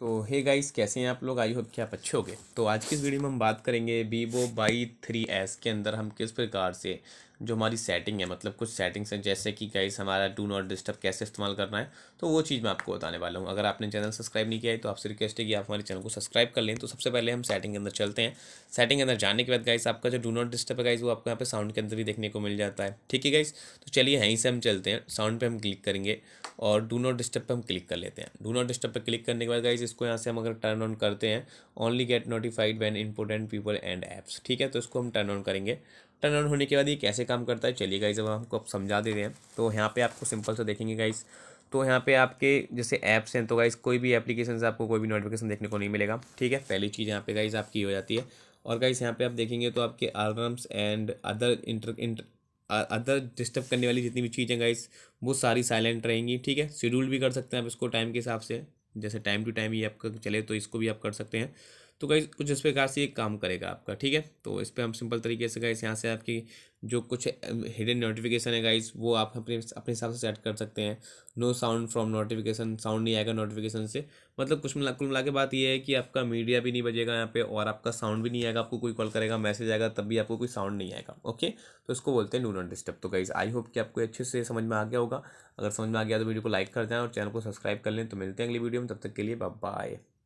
तो हे hey guys कैसे हैं आप लोग आई होप कि आप अच्छे होंगे तो आज की इस वीडियो में हम बात करेंगे वीवो बाई थ्री एस के अंदर हम किस प्रकार से जो हमारी सेटिंग है मतलब कुछ सेटिंग्स हैं जैसे कि गाइस हमारा डू नॉट डिस्टर्ब कैसे इस्तेमाल करना है तो वो चीज़ मैं आपको बताने वाला हूँ अगर आपने चैनल सब्सक्राइब नहीं किया है तो आपसे रिक्वेस्ट है कि आप हमारे चैनल को सब्सक्राइब कर लें तो सबसे पहले हम सेटिंग के अंदर चलते हैं सेटिंग के अंदर जाने के बाद गाइस आपका जो डू नॉट डिस्टर्ब है गाइस वो आपको यहाँ पे साउंड के अंदर भी देखने को मिल जाता है ठीक है गाइस तो चलिए यहीं से हम चलते हैं साउंड पर हम क्लिक करेंगे और डू नॉट डिस्टर्ब पर हम क्लिक कर लेते हैं डू नॉट डिस्टर्ब पर क्लिक करने के बाद गाइज इसको यहाँ से हम अगर टर्न ऑन करते हैं only get notified when important people and apps ठीक है तो इसको हम टर्न ऑन करेंगे टर्न ऑन होने के बाद ये कैसे काम करता है चलिए गाइज अब हमको आप समझा दे रहे हैं तो यहाँ पे आपको सिंपल से देखेंगे गाइज़ तो यहाँ पे आपके जैसे ऐप्स हैं तो गाइज़ कोई भी एप्लीकेशन से आपको कोई भी नोटिफिकेशन देखने को नहीं मिलेगा ठीक है पहली चीज़ यहाँ पे गाइज़ आपकी हो जाती है और गाइज़ यहाँ पे आप देखेंगे तो आपके alarms and other inter inter other disturb करने वाली जितनी भी चीज़ें गाइज वो सारी साइलेंट रहेंगी ठीक है शेड्यूल भी कर सकते हैं आप इसको टाइम के हिसाब से जैसे टाइम टू टाइम ये आपका चले तो इसको भी आप कर सकते हैं तो गाइज कुछ इस प्रकार से ये काम करेगा आपका ठीक है तो इस पर हम सिंपल तरीके से गाइस यहाँ से आपकी जो कुछ हिडन नोटिफिकेशन है गाइज वो आप अपने अपने हिसाब से सेट कर सकते हैं no sound from notification sound नहीं आएगा नोटिफिकेशन से मतलब कुछ मिला कुल मिला के बात ये है कि आपका मीडिया भी नहीं बजेगा यहाँ पे और आपका साउंड भी नहीं आएगा आपको कोई कॉल करेगा मैसेज आएगा तब भी आपको कोई साउंड नहीं आएगा ओके तो इसको बोलते हैं नो नॉट डिस्टर्ब तो गाइज आई होप कि आपको अच्छे से समझ में आ गया होगा अगर समझ में आ गया तो वीडियो को लाइक कर दें और चैनल को सब्सक्राइब कर लें तो मिलते हैं अगली वीडियो में तब तक के लिए बाय